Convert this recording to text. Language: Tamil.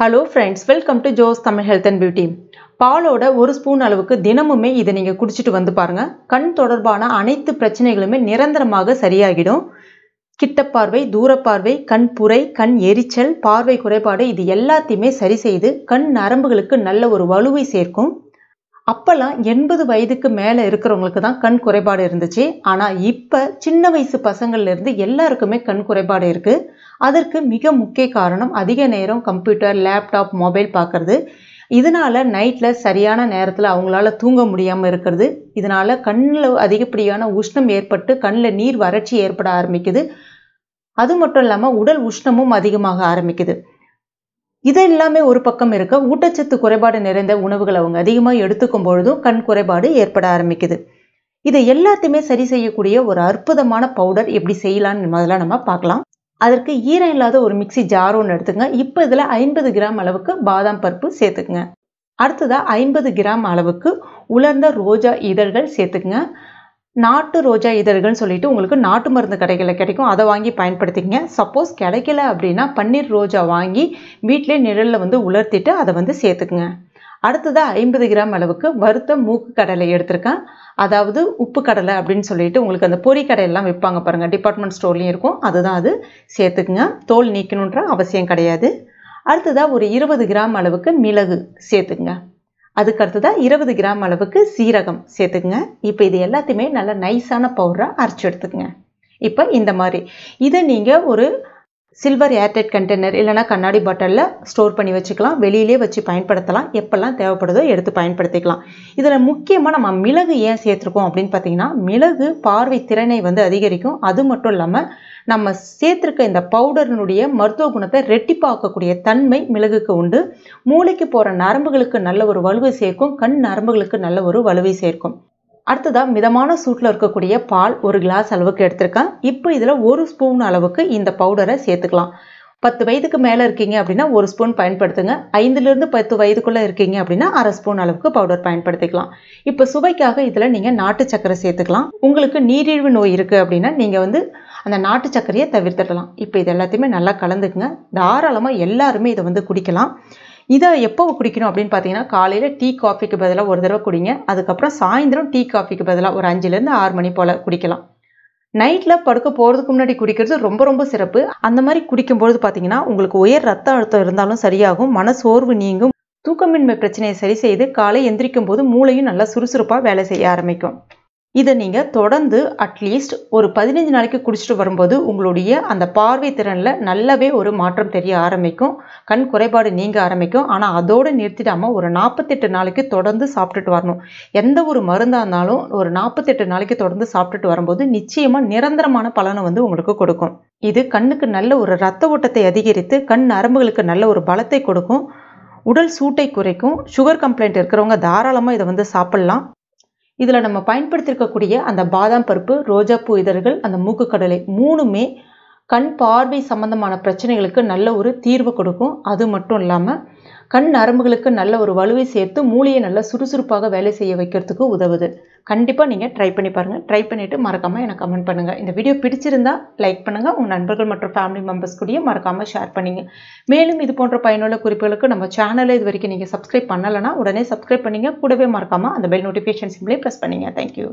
ஹலோ ஃப்ரெண்ட்ஸ் வெல்கம் டு ஜோஸ் தமிழ் ஹெல்த் அண்ட் பியூட்டி பாலோட ஒரு ஸ்பூன் அளவுக்கு தினமுமே இதை நீங்கள் குடிச்சிட்டு வந்து பாருங்கள் கண் தொடர்பான அனைத்து பிரச்சனைகளுமே நிரந்தரமாக சரியாகிடும் கிட்ட பார்வை தூரப்பார்வை கண் புரை கண் எரிச்சல் பார்வை குறைபாடு இது எல்லாத்தையுமே சரி செய்து கண் நரம்புகளுக்கு நல்ல ஒரு வலுவை சேர்க்கும் அப்போல்லாம் எண்பது வயதுக்கு மேலே இருக்கிறவங்களுக்கு தான் கண் குறைபாடு இருந்துச்சு ஆனால் இப்போ சின்ன வயசு பசங்கள்லேருந்து எல்லாருக்குமே கண் குறைபாடு இருக்குது அதற்கு மிக முக்கிய காரணம் அதிக நேரம் கம்ப்யூட்டர் லேப்டாப் மொபைல் பார்க்குறது இதனால் நைட்டில் சரியான நேரத்தில் அவங்களால தூங்க முடியாமல் இருக்கிறது இதனால் கண்ணில் அதிகப்படியான உஷ்ணம் ஏற்பட்டு கண்ணில் நீர் வறட்சி ஏற்பட ஆரம்பிக்குது அது மட்டும் இல்லாமல் உடல் உஷ்ணமும் அதிகமாக ஆரம்பிக்குது இது எல்லாமே ஒரு பக்கம் இருக்க ஊட்டச்சத்து குறைபாடு நிறைந்த உணவுகள் அவங்க அதிகமாக எடுத்துக்கும் பொழுதும் கண் குறைபாடு ஏற்பட ஆரம்பிக்குது இதை எல்லாத்தையுமே சரி செய்யக்கூடிய ஒரு அற்புதமான பவுடர் எப்படி செய்யலான்னு முதல்ல நம்ம பார்க்கலாம் அதற்கு ஈரம் இல்லாத ஒரு மிக்சி ஜார் ஒன்று எடுத்துங்க இப்போ இதில் ஐம்பது கிராம் அளவுக்கு பாதாம் பருப்பு சேர்த்துக்குங்க அடுத்ததாக ஐம்பது கிராம் அளவுக்கு உலர்ந்த ரோஜா இதழ்கள் சேர்த்துக்குங்க நாட்டு ரோஜா இதழ்கள்னு சொல்லிட்டு உங்களுக்கு நாட்டு மருந்து கடைகளில் கிடைக்கும் அதை வாங்கி பயன்படுத்திக்கங்க சப்போஸ் கிடைக்கல அப்படின்னா பன்னீர் ரோஜா வாங்கி வீட்டிலே நிழலில் வந்து உலர்த்திட்டு அதை வந்து சேர்த்துக்குங்க அடுத்ததாக ஐம்பது கிராம் அளவுக்கு வறுத்த மூக்கு கடலை எடுத்திருக்கேன் அதாவது உப்பு கடலை அப்படின்னு சொல்லிட்டு உங்களுக்கு அந்த பொறி கடையெல்லாம் விற்பாங்க பாருங்கள் டிபார்ட்மெண்ட் ஸ்டோர்லேயும் இருக்கும் அதுதான் அது சேர்த்துக்குங்க தோல் நீக்கணுன்ற அவசியம் கிடையாது அடுத்ததாக ஒரு இருபது கிராம் அளவுக்கு மிளகு சேர்த்துக்குங்க அதுக்கு அடுத்ததாக இருபது கிராம் அளவுக்கு சீரகம் சேர்த்துக்குங்க இப்போ இது எல்லாத்தையுமே நல்லா நைஸான பவுடராக அரைச்சி எடுத்துக்கோங்க இப்போ இந்த மாதிரி இதை நீங்கள் ஒரு சில்வர் ஏர்டைட் கண்டெய்னர் இல்லைனா கண்ணாடி பாட்டிலில் ஸ்டோர் பண்ணி வச்சுக்கலாம் வெளியிலே வச்சு பயன்படுத்தலாம் எப்பெல்லாம் தேவைப்படுதோ எடுத்து பயன்படுத்திக்கலாம் இதில் முக்கியமாக நம்ம மிளகு ஏன் சேர்த்துருக்கோம் அப்படின்னு பார்த்தீங்கன்னா மிளகு பார்வை திறனை வந்து அதிகரிக்கும் அது மட்டும் இல்லாமல் நம்ம சேர்த்துருக்க இந்த பவுடரினுடைய மருத்துவ குணத்தை ரெட்டிப்பாக்கக்கூடிய தன்மை மிளகுக்கு உண்டு மூளைக்கு போகிற நரம்புகளுக்கு நல்ல ஒரு வலுவை சேர்க்கும் கண் நரம்புகளுக்கு நல்ல ஒரு வலுவை சேர்க்கும் அடுத்ததாக மிதமான சூட்டில் இருக்கக்கூடிய பால் ஒரு கிளாஸ் அளவுக்கு எடுத்திருக்கேன் இப்போ இதில் ஒரு ஸ்பூன் அளவுக்கு இந்த பவுடரை சேர்த்துக்கலாம் பத்து வயதுக்கு மேலே இருக்கீங்க அப்படின்னா ஒரு ஸ்பூன் பயன்படுத்துங்க ஐந்துலேருந்து பத்து வயதுக்குள்ளே இருக்கீங்க அப்படின்னா அரை ஸ்பூன் அளவுக்கு பவுடர் பயன்படுத்திக்கலாம் இப்போ சுவைக்காக இதில் நீங்கள் நாட்டு சக்கரை சேர்த்துக்கலாம் உங்களுக்கு நீரிழிவு நோய் இருக்குது அப்படின்னா நீங்கள் வந்து அந்த நாட்டு சக்கரையை தவிர்த்துடலாம் இப்போ இது எல்லாத்தையுமே நல்லா கலந்துக்குங்க தாராளமாக எல்லாருமே இதை வந்து குடிக்கலாம் இதை எப்போ குடிக்கணும் அப்படின்னு பார்த்தீங்கன்னா காலையில் டீ காஃபிக்கு பதிலாக ஒரு தடவை குடிங்க அதுக்கப்புறம் சாயந்தரம் டீ காஃபிக்கு பதிலாக ஒரு அஞ்சுலேருந்து ஆறு மணி போல் குடிக்கலாம் நைட்டில் படுக்க போகிறதுக்கு முன்னாடி குடிக்கிறது ரொம்ப ரொம்ப சிறப்பு அந்த மாதிரி குடிக்கும்பொழுது பார்த்தீங்கன்னா உங்களுக்கு உயர் ரத்த அழுத்தம் இருந்தாலும் சரியாகும் மன சோர்வு நீங்கும் தூக்கமின்மை பிரச்சனையை சரி செய்து காலை எந்திரிக்கும் போது மூளையும் நல்லா சுறுசுறுப்பாக வேலை செய்ய ஆரம்பிக்கும் இதை நீங்கள் தொடர்ந்து அட்லீஸ்ட் ஒரு பதினஞ்சு நாளைக்கு குடிச்சிட்டு வரும்போது உங்களுடைய அந்த பார்வை திறனில் நல்லாவே ஒரு மாற்றம் தெரிய ஆரம்பிக்கும் கண் குறைபாடு நீங்க ஆரம்பிக்கும் ஆனால் அதோடு நிறுத்திடாமல் ஒரு நாற்பத்தெட்டு நாளைக்கு தொடர்ந்து சாப்பிட்டுட்டு வரணும் எந்த ஒரு மருந்தாக இருந்தாலும் ஒரு நாற்பத்தெட்டு நாளைக்கு தொடர்ந்து சாப்பிட்டுட்டு வரும்போது நிச்சயமாக நிரந்தரமான பலனை வந்து உங்களுக்கு கொடுக்கும் இது கண்ணுக்கு நல்ல ஒரு ரத்த ஓட்டத்தை அதிகரித்து கண் நரம்புகளுக்கு நல்ல ஒரு பலத்தை கொடுக்கும் உடல் சூட்டை குறைக்கும் சுகர் கம்ப்ளைண்ட் இருக்கிறவங்க தாராளமாக இதை வந்து சாப்பிட்லாம் இதில் நம்ம பயன்படுத்தியிருக்கக்கூடிய அந்த பாதாம் பருப்பு ரோஜாப்பூ இதழ்கள் அந்த மூக்குக்கடலை மூணுமே கண் பார்வை சம்பந்தமான பிரச்சனைகளுக்கு நல்ல ஒரு தீர்வு கொடுக்கும் அது மட்டும் இல்லாமல் கண் நரம்புகளுக்கு நல்ல ஒரு வலுவை சேர்த்து மூளையை நல்லா சுறுசுறுப்பாக வேலை செய்ய வைக்கிறதுக்கு உதவுது கண்டிப்பாக நீங்கள் ட்ரை பண்ணி பாருங்கள் ட்ரை பண்ணிவிட்டு மறக்காமல் எனக்கு கமெண்ட் பண்ணுங்கள் இந்த வீடியோ பிடிச்சிருந்தா லைக் பண்ணுங்கள் உங்கள் நண்பர்கள் மற்றும் ஃபேமிலி மெம்பர்ஸ் கூடயும் மறக்காமல் ஷேர் பண்ணிங்க மேலும் இது போன்ற பயனுள்ள குறிப்புகளுக்கு நம்ம சேனலை இது வரைக்கும் நீங்கள் சப்ஸ்கிரைப் பண்ணலைன்னா உடனே சப்ஸ்கிரைப் பண்ணிங்க கூடவே மறக்காமல் அந்த பெல் நோட்டிஃபிகேஷன் சிம்லேயே ப்ரெஸ் பண்ணிங்க தேங்க்யூ